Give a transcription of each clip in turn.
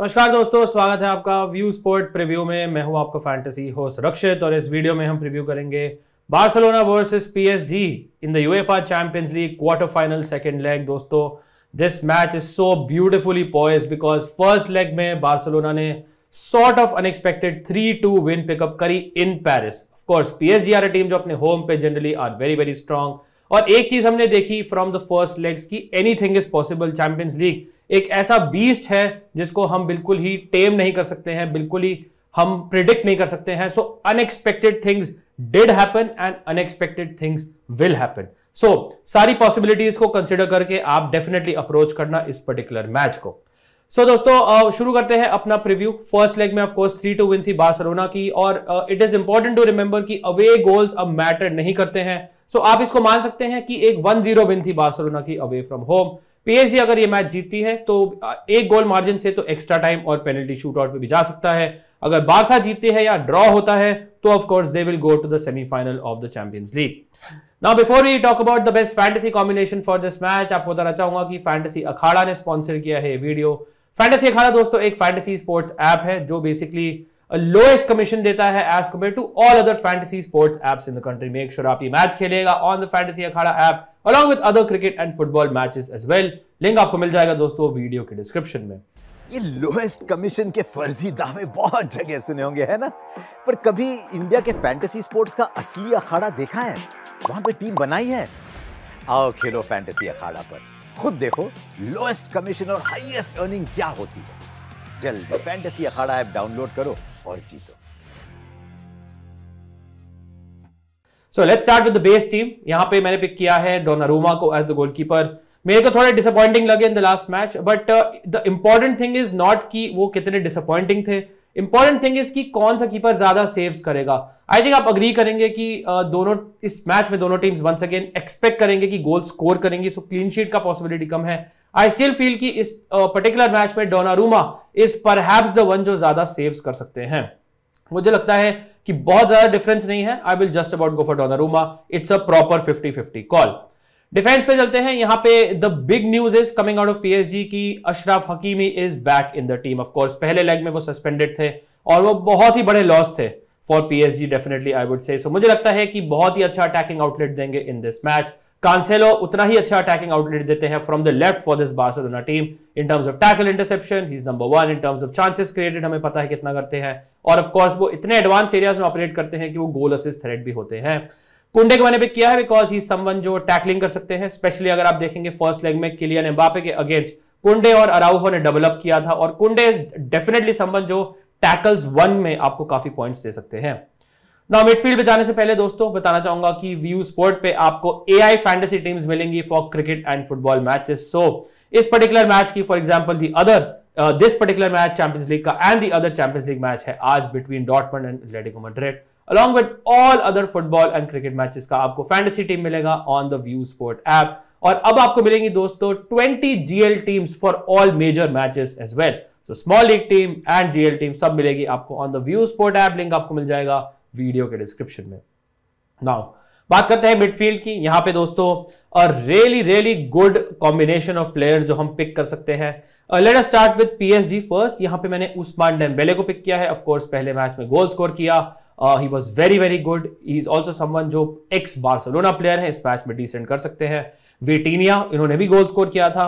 नमस्कार दोस्तों स्वागत है आपका व्यू स्पोर्ट प्रीव्यू में मैं हूं आपका फैंटेसी होस्ट रक्षित और इस वीडियो में हम प्रीव्यू करेंगे Barcelona versus PSG in the UEFA Champions League quarter final second leg दोस्तों this match is so beautifully poised because first leg में बार्सिलोना ने sort of unexpected three two win pickup करी in Paris of course जी आर team जो अपने home पे generally are very very strong और एक चीज हमने देखी फ्रॉम द फर्स्ट लेग्स की anything is possible Champions League एक ऐसा बीस्ट है जिसको हम बिल्कुल ही टेम नहीं कर सकते हैं बिल्कुल ही हम प्रिडिक्ट नहीं कर सकते हैं so unexpected things did happen and unexpected things will happen so सारी पॉसिबिलिटीज को कंसिडर करके आप डेफिनेटली अप्रोच करना इस पर्टिकुलर मैच को सो so, दोस्तों शुरू करते हैं अपना प्रीव्यू फर्स्ट लेग में ऑफकोर्स थ्री टू विन थी बार्सलोना की और it is important to remember कि अवे गोल्स अब मैटर नहीं करते हैं सो आप इसको मान सकते हैं कि एक वन जीरो विन थी बार्सिलोना की अवे फ्रॉम होम पीएसजी अगर ये मैच जीतती है तो एक गोल मार्जिन से तो एक्स्ट्रा टाइम और पेनल्टी शूट आउट भी जा सकता है अगर बारसा जीतते हैं या ड्रॉ होता है तो of course they will go to the semifinal of the Champions League now before we talk about the best fantasy combination for this match आपको बताना चाहूंगा कि फैंटेसी अखाड़ा ने स्पॉन्सर किया है वीडियो फैंटेसी अखाड़ा दोस्तों एक फैंटेसी स्पोर्ट्स ऐप है जो बेसिकली लोएस्ट कमीशन देता है as compared to all other fantasy sports apps in the country make sure आप ये मैच खेलेगा on the fantasy Akhada app along with other cricket and football matches as well link आपको मिल जाएगा दोस्तों video के डिस्क्रिप्शन में ये लोएस्ट कमीशन के फर्जी दावे बहुत जगह सुने होंगे है ना पर कभी इंडिया के फैंटेसी स्पोर्ट्स का असली अखाड़ा देखा है वहां पे टीम बनाई है आओ खेलो फैंटेसी अखाड़ा पर खुद देखो लोएस्ट कमीशन और हाईएस्ट अर्निंग क्या होती है जल्द फैंटेसी अखाड़ा ऐप डाउनलोड करो और जीतो so let's start with the base team यहां पे मैंने पिक किया है डोनारूमा को एज द गोलकीपर मेरे को थोड़ा डिसअपॉइंटिंग लगे in the last match but the important thing is not कि वो कितने डिसअपॉइंटिंग थे इंपॉर्टेंट थिंग इज कि कौन सा कीपर ज्यादा सेव्स करेगा आई थिंक आप अग्री करेंगे कि uh, दोनों इस मैच में दोनों टीम्स वंस अगेन एक्सपेक्ट करेंगे कि गोल स्कोर करेंगे सो क्लीन शीट का पॉसिबिलिटी कम है आई स्टिल फील कि इस पर्टिकुलर मैच में डोनारूमा इज पर द वन जो ज्यादा सेव्स कर सकते हैं मुझे लगता है कि बहुत ज्यादा डिफरेंस नहीं है I will just about go for Donnarumma it's a proper fifty fifty call defence पे चलते हैं यहाँ पे the big news is coming out of PSG की Achraf Hakimi is back in the team of course पहले leg में वो suspended थे और वो बहुत ही बड़े लॉस थे for PSG definitely I would say so मुझे लगता है कि बहुत ही अच्छा अटैकिंग आउटलेट देंगे इन दिस मैच कांसेलो उतना ही अच्छा अटैकिंग आउटलेट देते हैं from the left for this Barcelona team in terms of tackle interception he is number one in terms of chances created हमें पता है कितना करते हैं और ऑफ कोर्स वो इतने एडवांस एरियाज में ऑपरेट करते हैं कि वो गोल असिस्ट थ्रेट भी होते हैं कुंडे के मैंने पे किया है बिकॉज ही समवन जो टैकलिंग कर सकते हैं स्पेशली अगर आप देखेंगे फर्स्ट लेग में किलियन एम्बापे के अगेंस्ट कुंडे और अराउहो ने डेवलप किया था और कुंडे डेफिनेटली समवन जो टैकल्स वन में आपको काफी पॉइंट्स दे सकते हैं ना मिडफील्ड पे जाने से पहले दोस्तों बताना चाहूंगा कि व्यू स्पोर्ट पे आपको ए आई फैंटेसी टीम मिलेंगी for cricket and football matches so इस पर्टिकुलर मैच की for example the other this particular match Champions League का and the other Champions League match है आज between Dortmund and Atletico Madrid along with all other football and cricket matches का आपको fantasy team मिलेगा on the view sport app और अब आपको मिलेंगी दोस्तों 20 GL teams for all major matches as well so small league team and GL team सब मिलेगी आपको on the view sport app link आपको मिल जाएगा वीडियो के डिस्क्रिप्शन में नाउ बात करते हैं मिडफील्ड की यहां पे दोस्तों a really really good combination of players जो हम पिक कर सकते हैं let us start with PSG first यहां पे मैंने उस्मान डेम्बेले को पिक किया है ऑफ कोर्स पहले मैच में गोल स्कोर किया he was very very good he is also someone जो एक्स बार्सिलोना प्लेयर है इस मैच में डिसेंट कर सकते हैं वेटिनिया इन्होंने भी गोल स्कोर किया था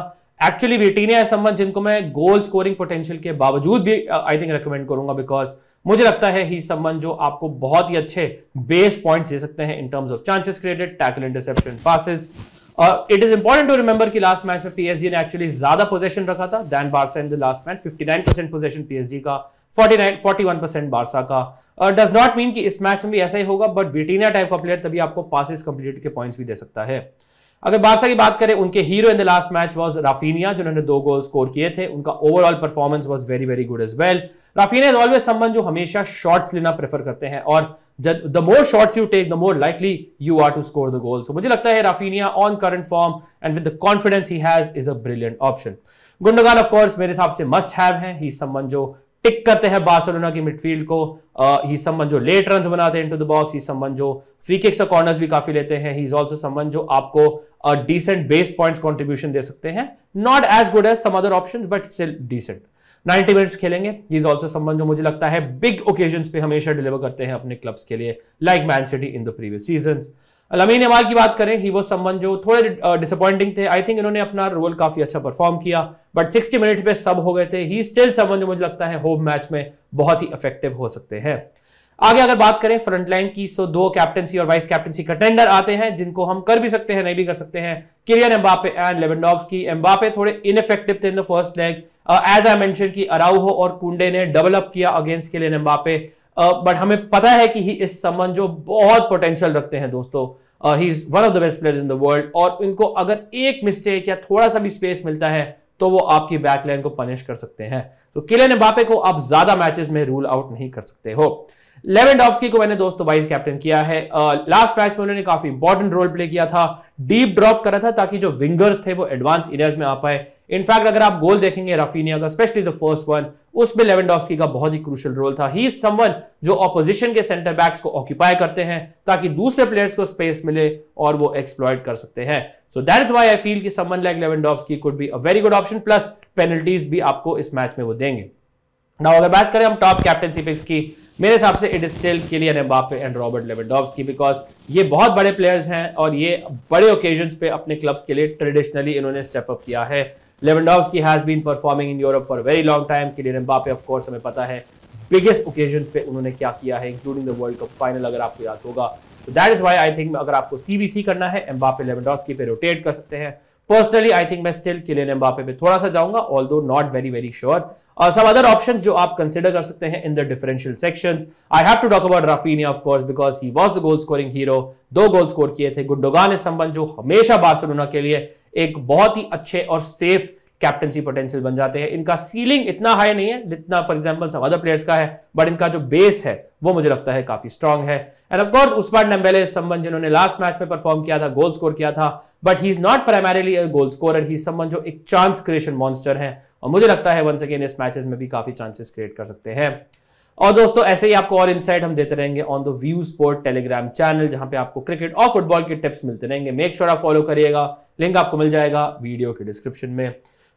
एक्चुअली वेटिनिया है समवन जिनको मैं गोल स्कोरिंग पोटेंशियल के बावजूद भी आई थिंक रिकमेंड करूंगा बिकॉज मुझे लगता है ही संबंध जो आपको बहुत ही अच्छे बेस पॉइंट्स दे सकते हैं in terms of chances created tackle interception passes और it is important to remember कि लास्ट मैच में पीएसजी ने एक्चुअली ज्यादा पोजेशन रखा था than Barca in the last match fifty possession PSG का 49 41 परसेंट बारसा का डज नॉट मीन कि इस मैच में भी ऐसा ही होगा बट विटीनिया टाइप का प्लेयर तभी आपको पासिस कंप्लीट के पॉइंट्स भी दे सकता है अगर बारसा की बात करें उनके hero in the last match was Raphinha जिन्होंने दो गोल स्कोर किए थे उनका overall performance was very very good as well Raphinha is always someone जो हमेशा शॉर्ट्स लेना प्रेफर करते हैं और the more shots you take the more likely you are to score the goal so मुझे लगता है Raphinha on current form and with the confidence he has is a brilliant option गुंडगान of course मेरे हिसाब से must have है ही someone जो टिक करते हैं बार्सिलोना की मिडफील्ड को ही uh, समन जो लेट रन बनाते हैं into the box he someone जो फ्री किक्स और कॉर्नर्स भी काफी लेते हैं ही इज आल्सो समन जो आपको डिसेंट बेस पॉइंट्स कंट्रीब्यूशन दे सकते हैं not as good as some other options but still decent 90 minutes खेलेंगे इज ऑल्सो संबंध जो मुझे लगता है बिग ओकेजन पे हमेशा डिलीवर करते हैं अपने क्लब्स के लिए like Man City in the previous season Lamine Yamal की बात करें ही वो संबंध जो थोड़े डिसअपॉइंटिंग थे आई थिंक इन्होंने अपना रोल काफी अच्छा परफॉर्म किया बट 60 मिनट पे सब हो गए थे ही स्टिल संबंध जो मुझे लगता है होम मैच में बहुत ही इफेक्टिव हो सकते हैं आगे अगर बात करें फ्रंटलाइन की सो दो कैप्टनसी और वाइस कैप्टनसी कंटेंडर आते हैं जिनको हम कर भी सकते हैं नहीं भी कर सकते हैं किरियन एम्बापे एंड लेवेंडॉव्स की एम्बापे थोड़े इनफेक्टिव थे in the first leg as I mention की अराउहो और कुंडे ने डेवलप किया अगेंस्ट के लिए एम्बापे बट uh, हमें पता है कि ही इस संबंध जो बहुत पोटेंशियल रखते हैं दोस्तों he is one of the best players in the world और इनको अगर एक मिस्टेक या थोड़ा सा भी स्पेस मिलता है तो वो आपकी बैकलाइन को पनिश कर सकते हैं तो किले बापे को आप ज्यादा मैचेस में रूल आउट नहीं कर सकते हो डॉफ्सकी को मैंने दोस्तों वाइस कैप्टन किया है लास्ट uh, मैच में उन्होंने काफी इंपॉर्टेंट रोल प्ले किया था डीप ड्रॉप करा था ताकि जो विंगर्स थे वो एडवांस एरियाज में आ पाए इनफैक्ट अगर आप गोल देखेंगे रफीनिया का स्पेशली द फर्स्ट वन उसमें लेवेंडोस्की का बहुत ही क्रूशल रोल था ही समवन जो ऑपोजिशन के सेंटर बैक्स को ऑक्यूपाई करते हैं ताकि दूसरे प्लेयर्स को स्पेस मिले और वो एक्सप्लॉयट कर सकते हैं so that is why I feel की someone like Lewandowski could be a very good option plus penalties भी आपको इस मैच में वो देंगे नाउ अगर बात करें हम टॉप कैप्टनशिप की मेरे हिसाब से it is still Kylian Mbappe and Robert Lewandowski because ये बहुत बड़े प्लेयर्स हैं और ये बड़े ओकेजन पे अपने क्लब्स के लिए ट्रेडिशनली इन्होंने स्टेपअप किया है Lewandowski has been performing in Europe for very long time Kylian Mbappe of course हमें पता है बिगेस्ट ओकेजन पे उन्होंने क्या किया है including the world cup final अगर आपको याद होगा तो that is why I think अगर आपको सीबीसी करना है एम्बापे लेवनडॉवस्की पे रोटेट कर सकते हैं पर्सनली आई थिंक मैं स्टिल किलियन एम्बापे पे थोड़ा सा जाऊंगा ऑल दो नॉट वेरी वेरी श्योर और सब अदर ऑप्शंस जो आप कंसिडर कर सकते हैं in the differential sections I have to talk about Raphinha of course because he was the goal scoring hero दो गोल स्कोर किए थे गुडोगान इस संबंध जो हमेशा बार्सिलोना के लिए एक बहुत ही अच्छे और सेफ कैप्टनसी पोटेंशियल बन जाते हैं इनका सीलिंग इतना हाई नहीं है जितना फॉर एग्जाम्पल सब अदर प्लेयर्स का है बट इनका जो बेस है वो मुझे लगता है काफी स्ट्रांग है एंड ऑफकोर्स बार नंबेले संबंध जिन्होंने लास्ट मैच में परफॉर्म किया था गोल स्कोर किया था but he is not primarily goal score he संबंध जो एक चांस क्रिएशन मॉन्स्टर है और मुझे लगता है वंस अगेन इस मैचेस में भी काफी चांसेस क्रिएट कर सकते हैं और दोस्तों ऐसे ही आपको और इनसाइट हम देते रहेंगे on the view sport Telegram channel जहां पे आपको क्रिकेट और फुटबॉल के टिप्स मिलते रहेंगे मेक श्योर आप फॉलो करिएगा लिंक आपको मिल जाएगा वीडियो के डिस्क्रिप्शन में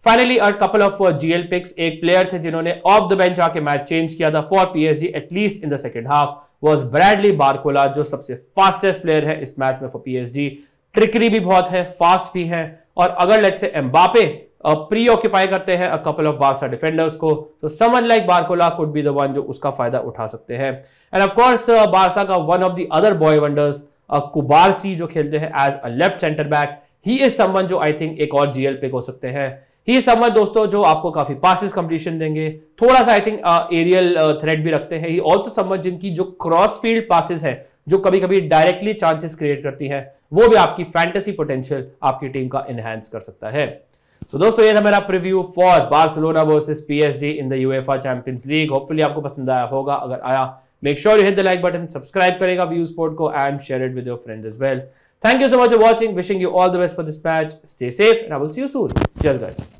finally a couple of GL picks एक प्लेयर थे जिन्होंने ऑफ द बेंच आके मैच चेंज किया था for PSG at least in the second half was Bradley Barcola जो सबसे फास्टेस्ट प्लेयर है इस मैच में फॉर पीएसजी ट्रिकरी भी बहुत है फास्ट भी है और अगर लेट से एम्बापे प्री ऑक्यूपाई करते हैं a couple of Barca defenders को तो someone like Barcola could be the one जो उसका फायदा उठा सकते हैं एंड ऑफ कोर्स बारसा का one of the other boy wonders Cubarsi जो खेलते हैं as a left centre back he is someone जो आई थिंक एक और जीएल पिक हो सकते हैं ही समवन दोस्तों जो आपको काफी पासिस कंप्लीशन देंगे थोड़ा सा आई थिंक एरियल थ्रेड भी रखते हैं ही ऑल्सो समझ जिनकी जो क्रॉस फील्ड पासिस है जो कभी कभी डायरेक्टली चांसेस क्रिएट करती है वो भी आपकी फैंटेसी पोटेंशियल आपकी टीम का एनहेंस कर सकता है सो so, दोस्तों ये था मेरा preview for Barcelona versus PSG in the UEFA Champions League hopefully आपको पसंद आया होगा अगर आया make sure you hit the like button subscribe करेगा व्यू स्पोर्ट को and share it with your friends as well Thank you so much for watching. Wishing you all the best for this match. Stay safe and I will see you soon. Cheers guys.